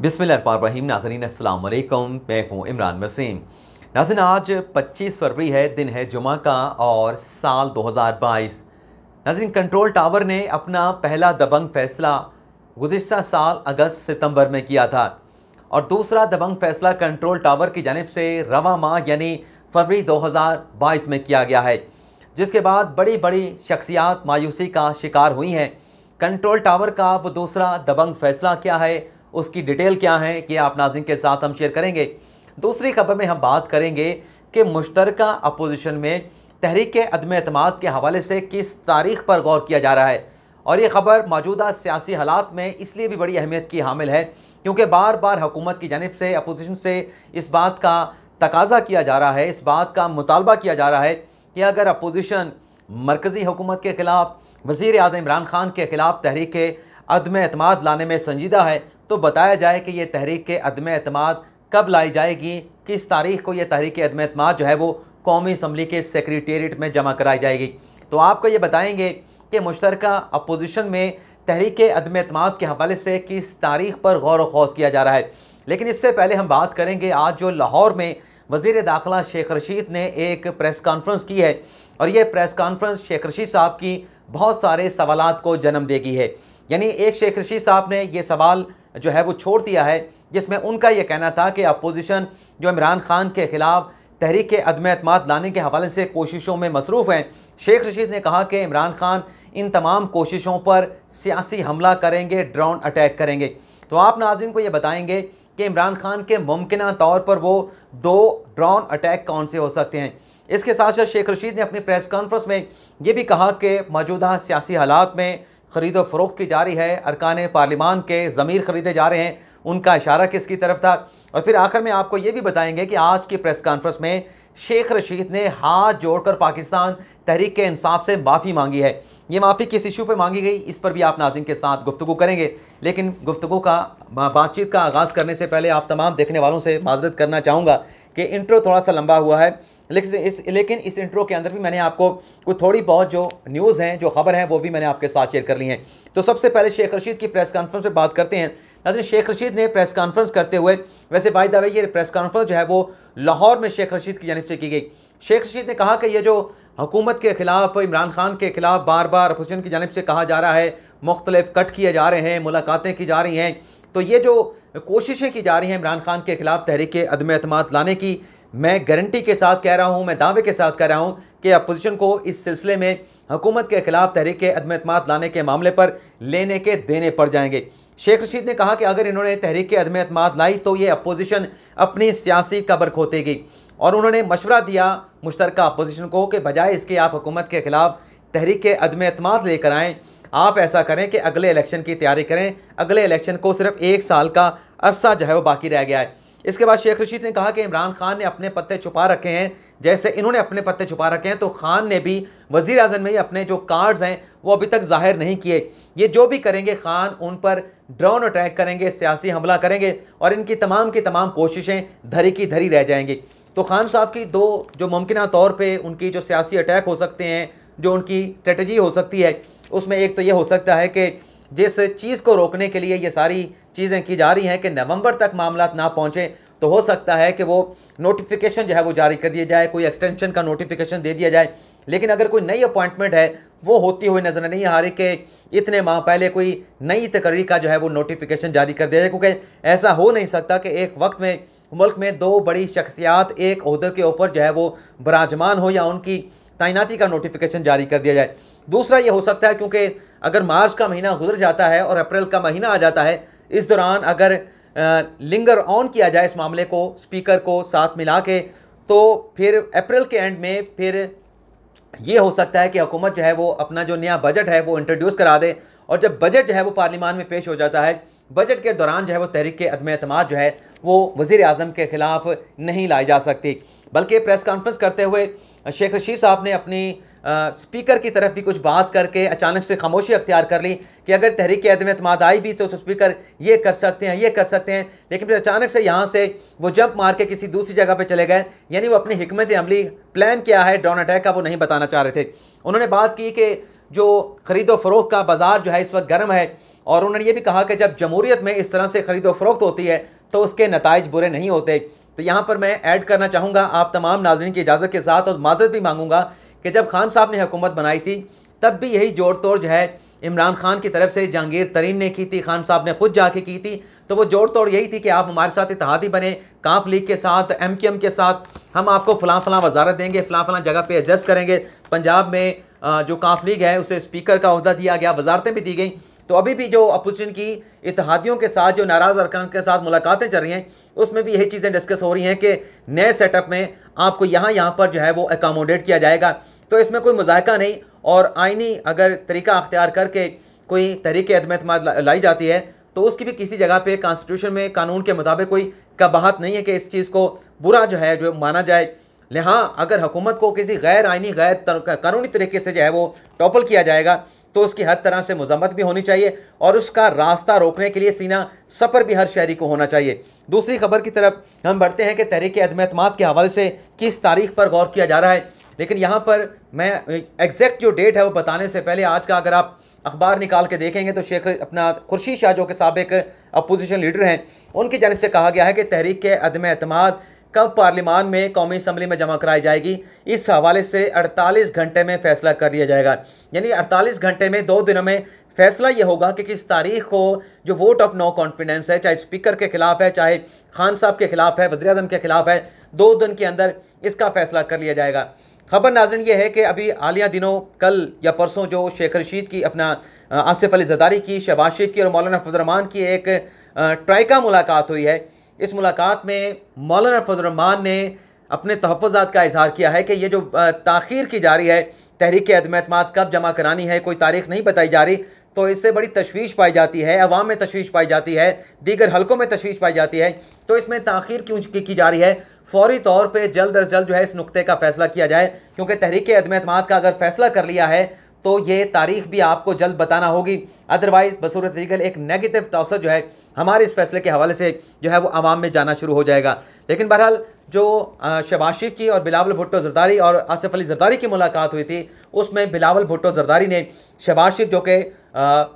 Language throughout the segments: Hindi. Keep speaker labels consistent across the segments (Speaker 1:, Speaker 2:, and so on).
Speaker 1: बिसमीम नाजरीन अल्लाम मैं हूँ इमरान वसीम नाजन आज 25 फरवरी है दिन है जुमा का और साल 2022 नाजरीन कंट्रोल टावर ने अपना पहला दबंग फैसला गुज्त साल अगस्त सितंबर में किया था और दूसरा दबंग फैसला कंट्रोल टावर की जानब से रवा माह यानी फरवरी 2022 में किया गया है जिसके बाद बड़ी बड़ी शख्सियात मायूसी का शिकार हुई हैं कंट्रोल टावर का वो दूसरा दबंग फैसला क्या है उसकी डिटेल क्या है कि आप नाजिन के साथ हम शेयर करेंगे दूसरी खबर में हम बात करेंगे कि मुश्तर अपोजिशन में तहरीक अदम अतमाद के हवाले से किस तारीख पर गौर किया जा रहा है और ये खबर मौजूदा सियासी हालात में इसलिए भी बड़ी अहमियत की हामिल है क्योंकि बार बार हुकूमत की जानब से अपोजिशन से इस बात का तकाजा किया जा रहा है इस बात का मुतालबा किया जा रहा है कि अगर अपोजिशन मरकज़ी हुकूमत के ख़िलाफ़ वज़ी अजम इमरान खान के ख़िलाफ़ तहरीक अदम अतमाद लाने में संजीदा है तो बताया जाए कि ये तहरीक के अदम अतमाद कब लाई जाएगी किस तारीख को ये तहरीक अदम अतमाद जो है वो कौमी असम्बली के सेक्रटेट में जमा कराई जाएगी तो आपको ये बताएंगे कि मुश्तर अपोजिशन में तहरीक अदम अतमाद के हवाले से किस तारीख पर गौर वौस किया जा रहा है लेकिन इससे पहले हम बात करेंगे आज जो लाहौर में वजीर दाखिला शेख रशीद ने एक प्रेस कॉन्फ्रेंस की है और ये प्रेस कॉन्फ्रेंस शेख रशीद साहब की बहुत सारे सवाल को जन्म देगी है यानी एक शेख रशीद साहब ने ये सवाल जो है वो छोड़ दिया है जिसमें उनका यह कहना था कि अपोजिशन जो इमरान खान के ख़िलाफ़ तहरीक अदम अतमाद लाने के हवाले से कोशिशों में मसरूफ़ हैं शेख रशीद ने कहा कि इमरान खान इन तमाम कोशिशों पर सियासी हमला करेंगे ड्रोन अटैक करेंगे तो आप नाजरन को ये बताएंगे कि इमरान खान के मुमकिन तौर पर वो दो ड्रोन अटैक कौन से हो सकते हैं इसके साथ साथ शेख रशीद ने अपनी प्रेस कॉन्फ्रेंस में ये भी कहा कि मौजूदा सियासी हालात में खरीद व फरोख्त की जारी है अरकान पार्लिमान के ज़मीर ख़रीदे जा रहे हैं उनका इशारा किसकी तरफ था और फिर आखिर में आपको ये भी बताएंगे कि आज की प्रेस कॉन्फ्रेंस में शेख रशीद ने हाथ जोड़कर पाकिस्तान तहरीक के इंसाफ से माफ़ी मांगी है ये माफ़ी किस इशू पे मांगी गई इस पर भी आप नाजिम के साथ गुफ्तु करेंगे लेकिन गुफ्तु का बातचीत का आगाज़ करने से पहले आप तमाम देखने वालों से माजरत करना चाहूँगा कि इंट्रो थोड़ा सा लंबा हुआ है लेकिन इस लेकिन इस इंट्रो के अंदर भी मैंने आपको कुछ थोड़ी बहुत जो न्यूज़ हैं जो खबर हैं वो भी मैंने आपके साथ शेयर कर ली हैं तो सबसे पहले शेख रशीद की प्रेस कॉन्फ्रेंस पर बात करते हैं नाजन शेख रशीद ने प्रेस कॉन्फ्रेंस करते हुए वैसे बाई दावे ये प्रेस कॉन्फ्रेंस जो है वो लाहौर में शेख रशीद की जानब से की गई शेख रशीद ने कहा कि ये जो हुकूमत के ख़िलाफ़ इमरान खान के ख़िलाफ़ बार बार अपोजिशन की जानब से कहा जा रहा है मुख्तलिफ कट किए जा रहे हैं मुलाकातें की जा रही हैं तो ये जो कोशिशें की जा रही हैं इमरान खान के ख़िलाफ़ तहरीक अदम अतमाद लाने की मैं गारंटी के साथ कह रहा हूँ मैं दावे के साथ कह रहा हूँ कि अपोजिशन को इस सिलसिले में हुकूमत के खिलाफ तहरीक अदम लाने के मामले पर लेने के देने पड़ जाएंगे शेख रशीद ने कहा कि अगर इन्होंने तहरीक अदम अतमाद लाई तो ये अपोजिशन अपनी सियासी कबर खोतेगी और उन्होंने मशवरा दिया मुश्तर अपोजिशन को कि बजाय इसके आप हुकूमत के ख़िलाफ़ तहरीक अदम अतमाद लेकर आएँ आप ऐसा करें कि अगले इलेक्शन की तैयारी करें अगले इलेक्शन को सिर्फ एक साल का अरसा जो है वो बाकी रह गया है इसके बाद शेख रशीद ने कहा कि इमरान खान ने अपने पत्ते छुपा रखे हैं जैसे इन्होंने अपने पत्ते छुपा रखे हैं तो खान ने भी वज़ी अजम में अपने जो कार्ड्स हैं वो अभी तक जाहिर नहीं किए ये जो भी करेंगे खान उन पर ड्रोन अटैक करेंगे सियासी हमला करेंगे और इनकी तमाम की तमाम कोशिशें धरी की धरी रह जाएंगी तो खान साहब की दो जो मुमकिन तौर पर उनकी जो सियासी अटैक हो सकते हैं जो उनकी स्ट्रेटजी हो सकती है उसमें एक तो ये हो सकता है कि जिस चीज़ को रोकने के लिए ये सारी चीज़ें की जा रही हैं कि नवंबर तक मामला ना पहुँचें तो हो सकता है कि वो नोटिफिकेशन जो है वो जारी कर दिया जाए कोई एक्सटेंशन का नोटिफिकेशन दे दिया जाए लेकिन अगर कोई नई अपॉइंटमेंट है वो होती हुई नज़र नहीं आ रही कि इतने माह पहले कोई नई तकरीर का जो है वो नोटिफिकेशन जारी कर दिया जाए क्योंकि ऐसा हो नहीं सकता कि एक वक्त में मुल्क में दो बड़ी शख्सियात एक अहदे के ऊपर जो है वो बराजमान हो या उनकी तैनाती का नोटिफिकेशन जारी कर दिया जाए दूसरा ये हो सकता है क्योंकि अगर मार्च का महीना गुजर जाता है और अप्रैल का महीना आ जाता है इस दौरान अगर लिंगर ऑन किया जाए इस मामले को स्पीकर को साथ मिला के तो फिर अप्रैल के एंड में फिर ये हो सकता है कि हुकूमत जो है वो अपना जो नया बजट है वो इंट्रोड्यूस करा दे और जब बजट जो है वो पार्लियामान में पेश हो जाता है बजट के दौरान जो है वो तहरीक के अदम अतमाद जो है वो वज़ी अजम के ख़िलाफ़ नहीं लाई जा सकती बल्कि प्रेस कॉन्फ्रेंस करते हुए शेख रशीद साहब ने अपनी आ, स्पीकर की तरफ भी कुछ बात करके अचानक से खामोशी अख्तियार कर ली कि अगर तहरीक अदम अतमाद आई भी तो, स्पीकर ये कर सकते हैं ये कर सकते हैं लेकिन फिर अचानक से यहाँ से वो जंप मार के किसी दूसरी जगह पे चले गए यानी वो अपनी हमत अमली प्लान क्या है ड्रोन अटैक का वो नहीं बताना चाह रहे थे उन्होंने बात की कि जो ख़रीदो फ़रोख का बाज़ार जो है इस वक्त गर्म है और उन्होंने ये भी कहा कि जब जमहूरीत में इस तरह से ख़रीदो फ़रोख्त होती है तो उसके नतज बुरे नहीं होते तो यहाँ पर मैं ऐड करना चाहूँगा आप तमाम नाजरन की इजाज़त के साथ और माजरत भी मांगूंगा कि जब खान साहब ने हुकूमत बनाई थी तब भी यही जोड़ तोड़ जो है इमरान खान की तरफ से जहांगीर तरीन ने की थी खान साहब ने खुद जाके की थी तो वो जोड़ तोड़ यही थी कि आप हमारे साथ इतिहादी बने काफ लीग के साथ एम के एम के साथ हम आपको फ़लाँ फ़लाँ वजारत देंगे फ़लाँ फ़लाँ जगह पे एडजस्ट करेंगे पंजाब में जो काफ लीग है उसे स्पीकर का अहदा दिया गया वजारतें भी दी गई तो अभी भी जो अपोजिशन की इतिहादियों के साथ जो नाराज़ अरकान के साथ मुलाकातें चल रही हैं उसमें भी यही चीज़ें डिस्कस हो रही हैं कि नए सेटअप में आपको यहाँ यहाँ पर जो है वो एकामोडेट किया जाएगा तो इसमें कोई मजायका नहीं और आइनी अगर तरीका अख्तियार करके कोई तरीके अदम अतम लाई जाती है तो उसकी भी किसी जगह पे कॉन्स्टिट्यूशन में कानून के मुताबिक कोई कबाहत नहीं है कि इस चीज़ को बुरा जो है जो माना जाए लिहा अगर हुकूमत को किसी गैर आइनी गैर कानूनी तरीके से जो है वो टॉपल किया जाएगा तो उसकी हर तरह से मजम्मत भी होनी चाहिए और उसका रास्ता रोकने के लिए सीना सफ़र भी हर शहरी को होना चाहिए दूसरी खबर की तरफ हम बढ़ते हैं कि तहरीक अदम अतमाद के हवाले से किस तारीख पर गौर किया जा रहा है लेकिन यहाँ पर मैं एग्जैक्ट जो डेट है वो बताने से पहले आज का अगर आप अखबार निकाल के देखेंगे तो शेख अपना खुर्शीद शाह जो के सबक अपोजिशन लीडर हैं उनकी जानब से कहा गया है कि तहरीक अदम अतमाद कब पार्लियामान में कौमी असम्बली में जमा कराई जाएगी इस हवाले से 48 घंटे में फैसला कर लिया जाएगा यानी 48 घंटे में दो दिनों में फैसला ये होगा कि किस तारीख को जो वोट ऑफ नो कॉन्फिडेंस है चाहे स्पीकर के खिलाफ है चाहे खान साहब के खिलाफ है वजी अजम के खिलाफ है दो दिन के अंदर इसका फैसला कर लिया जाएगा खबर नाजन ये है कि अभी हालिया दिनों कल या परसों जो शेख रशीद की अपना आसिफ अली जदारी की शहबाज शरीफ की और मौलाना फजरमान की एक ट्राइका मुलाकात हुई है इस मुलाकात में मौलाना फजलरहमान ने अपने तहफ़ात का इजहार किया है कि ये जो ताखीर की जा रही है तहरीक अदम अतम कब जमा करानी है कोई तारीख नहीं बताई जा रही तो इससे बड़ी तशवीश पाई जाती है अवाम में तशवीश पाई जाती है दीगर हलकों में तशवीश पाई जाती है तो इसमें तखीर क्यों की जा रही है फौरी तौर पर जल्द अज जल्द जो है इस नुकते का फ़ैसला किया जाए क्योंकि तहरीक अदम अतम का अगर फ़ैसला कर लिया है तो ये तारीख भी आपको जल्द बताना होगी अदरवाइज़ बसूरत दीगल एक नेगेटिव तसर जो है हमारे इस फैसले के हवाले से जो है वो आवाम में जाना शुरू हो जाएगा लेकिन बहरहाल जो शबाज की और बिलावल भुट्टो जरदारी और आसफ अली जरदारी की मुलाकात हुई थी उसमें बिलावल भुट्टो जरदारी ने शबाशिफ जो कि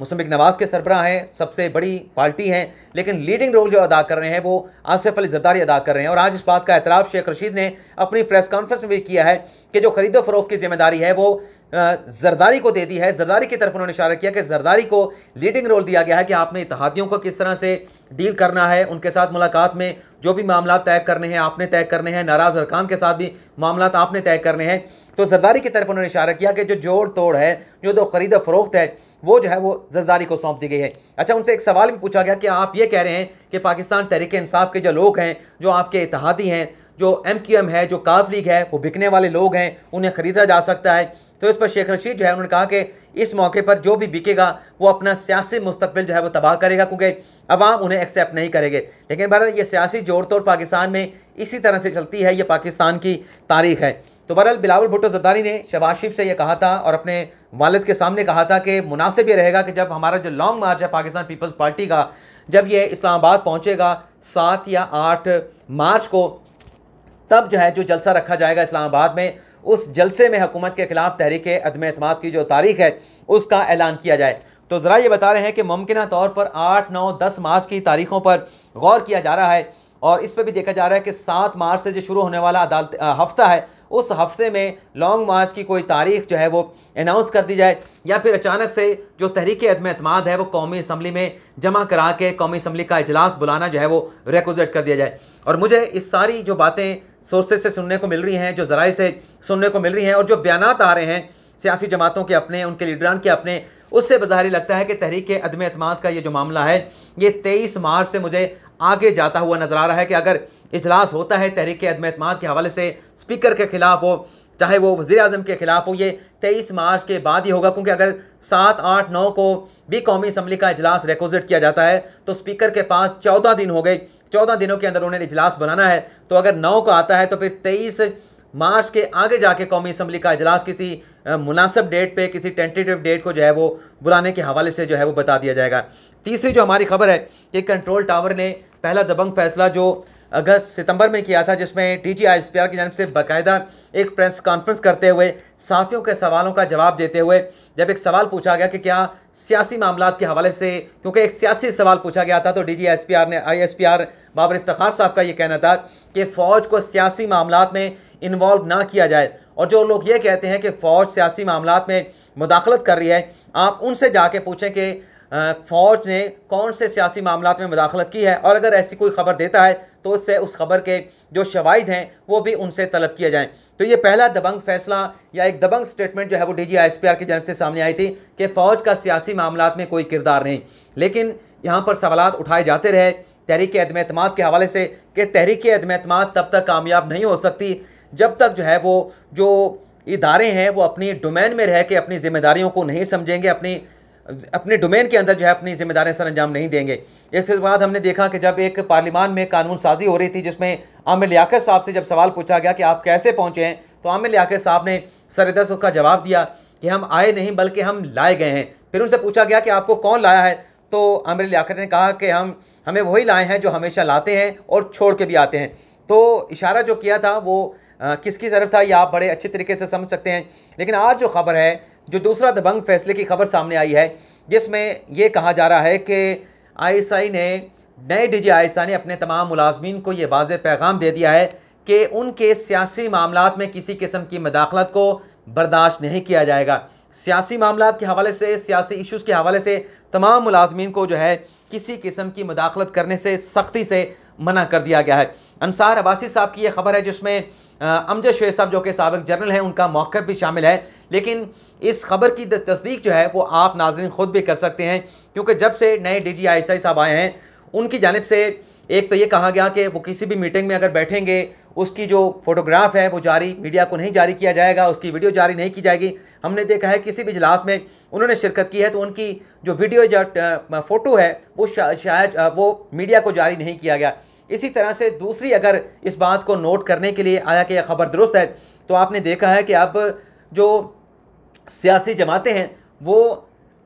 Speaker 1: मुसमिक नवाज़ के सरबरा हैं सबसे बड़ी पार्टी हैं लेकिन लीडिंग रोल जो अदा कर रहे हैं वो आसिफ अली जरदारी अदा कर रहे हैं और आज इस बात का एतराफ़ शेख रशीद ने अपनी प्रेस कॉन्फ्रेंस में भी किया है कि जो खरीदो फरोख की जिम्मेदारी है वो जरदारी को दे दी है जरदारी की तरफ उन्होंने इशारा किया कि जरदारी को लीडिंग रोल दिया गया है कि आपने इतिहादियों को किस तरह से डील करना है उनके साथ मुलाकात में जो भी मामला तय करने हैं आपने तय करने हैं नाराज अरकान के साथ भी मामला आपने तय करने हैं तो जरदारी की तरफ उन्होंने इशारा किया कि जो जोड़ तोड़ है जो दो खरीद फरोख्त है वो जो है वो जरदारी को सौंप दी गई है अच्छा उनसे एक सवाल भी पूछा गया कि आप ये कह रहे हैं कि पाकिस्तान तहरीक इंसाफ के जो लोग हैं जो आपके इतिहादी हैं जो एम क्यू एम है जो काफ लीग है वो बिकने वाले लोग हैं उन्हें ख़रीदा जा सकता है तो इस पर शेख रशीद जो है उन्होंने कहा कि इस मौके पर जो भी बिकेगा वो अपना सियासी मुस्तबिल जो है वो तबाह करेगा क्योंकि अवाम उन्हें एक्सेप्ट नहीं करेंगे लेकिन बहरहाल ये सियासी जोड़ तोड़ पाकिस्तान में इसी तरह से चलती है ये पाकिस्तान की तारीख है तो बहरहाल बिलावल भुट्टो जरदारी ने शबाज शिफ से यह कहा था और अपने वालद के सामने कहा था कि मुनासिब ये रहेगा कि जब हमारा जो लॉन्ग मार्च है पाकिस्तान पीपल्स पार्टी का जब ये इस्लामाबाद पहुँचेगा सात या आठ मार्च को तब जो है जो जलसा रखा जाएगा इस्लामाबाद में उस जलसे में हुकूमत के खिलाफ तहरीक अदम अतमाद की जो तारीख है उसका ऐलान किया जाए तो ज़रा ये बता रहे हैं कि मुमकिन तौर पर आठ नौ दस मार्च की तारीखों पर गौर किया जा रहा है और इस पर भी देखा जा रहा है कि सात मार्च से जो शुरू होने वाला अदालत हफ्ता है उस हफ्ते में लॉन्ग मार्च की कोई तारीख जो है वो अनाउंस कर दी जाए या फिर अचानक से जो तहरीक अदम अतमाद है वो कौमी असम्बली में जमा करा के कौमी असम्बली का अजलास बुलाना जो है वो रेकोजेट कर दिया जाए और मुझे इस सारी जो बातें सोर्सेज से सुनने को मिल रही हैं जो ज़राए से सुनने को मिल रही हैं और जो बयान आ रहे हैं सियासी जमातों के अपने उनके लीडरान के अपने उससे बज़ाहिर लगता है कि तहरीक अदम अतमाद का ये जो मामला है ये तेईस मार्च से मुझे आगे जाता हुआ नज़र आ रहा है कि अगर इजलास होता है तहरीक अदम अतमाद के हवाले से स्पीकर के ख़िलाफ़ हो चाहे वो वज़ी अजम के ख़िलाफ़ हो ये तेईस मार्च के बाद ही होगा क्योंकि अगर सात आठ नौ को भी कौमी असम्बली का अजलास रिकोजिट किया जाता है तो स्पीकर के पास चौदह दिन हो गए चौदह दिनों के अंदर उन्हें इजलास बनाना है तो अगर नौ को आता है तो फिर तेईस मार्च के आगे जाके कौमी असम्बली का अजलास किसी मुनासब डेट पे किसी टेंटेटिव डेट को जो है वो बुलाने के हवाले से जो है वो बता दिया जाएगा तीसरी जो हमारी खबर है कि कंट्रोल टावर ने पहला दबंग फैसला जो अगस्त सितंबर में किया था जिसमें डी जी की जानब से बाकायदा एक प्रेस कॉन्फ्रेंस करते हुए साफियों के सवालों का जवाब देते हुए जब एक सवाल पूछा गया कि क्या सियासी मामला के हवाले से क्योंकि एक सियासी सवाल पूछा गया था तो डी जी ने आई बाबर इफ्तार साहब का ये कहना था कि फ़ौज को सियासी मामला में इन्वॉल्व ना किया जाए और जो लोग ये कहते हैं कि फ़ौज सियासी मामला में मुदाखलत कर रही है आप उनसे जाके पूछें कि फ़ौज ने कौन से सियासी मामला में मुदाखलत की है और अगर ऐसी कोई ख़बर देता है तो उससे उस खबर के जो शवाद हैं वो भी उनसे तलब किया जाए तो ये पहला दबंग फैसला या एक दबंग स्टेटमेंट जो है वो D G I S P R की जनब से सामने आई थी कि फ़ौज का सियासी मामला में कोई किरदार नहीं लेकिन यहाँ पर सवाल उठाए जाते रहे तहरीक अदम अतमाद के हवाले से कि तहरीक अदम अतमाद तब तक कामयाब नहीं हो सकती जब तक जो है वो जो इदारे हैं वो अपनी डोमेन में रह के अपनी ज़िम्मेदारियों को नहीं समझेंगे अपनी अपने डोमेन के अंदर जो है अपनी जिम्मेदारें सर अंजाम नहीं देंगे इसके बाद हमने देखा कि जब एक पार्लिमान में कानून साजी हो रही थी जिसमें आमिर लियाकत साहब से जब सवाल पूछा गया कि आप कैसे पहुँचे हैं तो आमिर लियाकत साहब ने सरदस का जवाब दिया कि हम आए नहीं बल्कि हम लाए गए हैं फिर उनसे पूछा गया कि आपको कौन लाया है तो आमिर लियाकत ने कहा कि हम हमें वही लाए हैं जो हमेशा लाते हैं और छोड़ के भी आते हैं तो इशारा जो किया था वो किसकी तरफ था ये आप बड़े अच्छे तरीके से समझ सकते हैं लेकिन आज जो खबर है जो दूसरा दबंग फैसले की खबर सामने आई है जिसमें ये कहा जा रहा है कि आईएसआई ने नए डीजी आईएसआई ने अपने तमाम मुलाजमीन को ये वाज पैगाम दे दिया है कि उनके सियासी मामला में किसी किस्म की मदाखलत को बर्दाश्त नहीं किया जाएगा सियासी मामला के हवाले से सियासी इशूज़ के हवाले से तमाम मुलाजमीन को जो है किसी किस्म की मदाखलत करने से सख्ती से मना कर दिया गया है अनसार अबासी साहब की यह खबर है जिसमें अमजद शेर साहब जो कि सबक जनरल हैं उनका मौक़ भी शामिल है लेकिन इस खबर की तस्दीक जो है वो आप नाजरन ख़ुद भी कर सकते हैं क्योंकि जब से नए D G I S I साहब आए हैं उनकी जानब से एक तो ये कहा गया कि वो किसी भी मीटिंग में अगर बैठेंगे उसकी जो फोटोग्राफ है वो जारी मीडिया को नहीं जारी किया जाएगा उसकी वीडियो जारी नहीं की जाएगी हमने देखा है किसी भी इजलास में उन्होंने शिरकत की है तो उनकी जो वीडियो या फ़ोटो है वो शायद वो मीडिया को जारी नहीं किया गया इसी तरह से दूसरी अगर इस बात को नोट करने के लिए आया कि यह खबर दुरुस्त है तो आपने देखा है कि अब जो सियासी जमातें हैं वो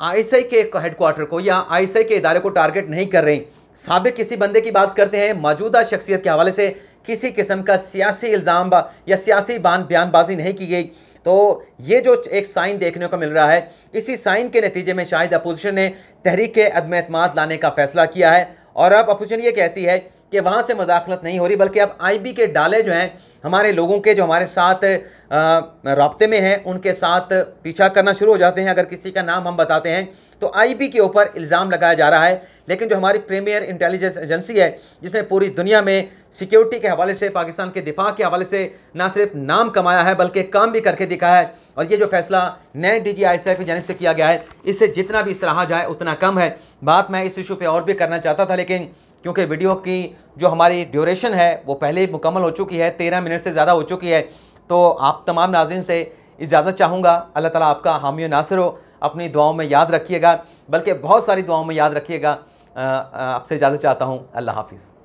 Speaker 1: आईएसआई के हेडकोार्टर को या आईएसआई के इदारे को टारगेट नहीं कर रही सबक किसी बंदे की बात करते हैं मौजूदा शख्सियत के हवाले से किसी किस्म का सियासी इल्ज़ाम या सियासी बान बयानबाजी नहीं की गई तो ये जो एक साइन देखने को मिल रहा है इसी साइन के नतीजे में शायद अपोजिशन ने तहरीक अदम अतमाद लाने का फैसला किया है और अब अपोजिशन ये कहती है कि वहाँ से मुदाखलत नहीं हो रही बल्कि अब आईबी के डाले जो हैं हमारे लोगों के जो हमारे साथ रबते में हैं उनके साथ पीछा करना शुरू हो जाते हैं अगर किसी का नाम हम बताते हैं तो आईबी के ऊपर इल्ज़ाम लगाया जा रहा है लेकिन जो हमारी प्रीमियर इंटेलिजेंस एजेंसी है जिसने पूरी दुनिया में सिक्योरिटी के हवाले से पाकिस्तान के दिफा के हवाले से ना सिर्फ नाम कमाया है बल्कि काम भी करके दिखाया है और ये जो फैसला नए डी जी आई की जानब से किया गया है इससे जितना भी सराहा जाए उतना कम है बात मैं इस इशू पर और भी करना चाहता था लेकिन क्योंकि वीडियो की जो हमारी ड्यूरेशन है वो पहले ही मुकम्मल हो चुकी है तेरह मिनट से ज़्यादा हो चुकी है तो आप तमाम नाजिन से इजाज़त चाहूँगा अल्लाह ताला आपका हामियो नासिर हो अपनी दुआओं में याद रखिएगा बल्कि बहुत सारी दुआओं में याद रखिएगा आपसे इजाज़त चाहता हूँ अल्लाह हाफिज़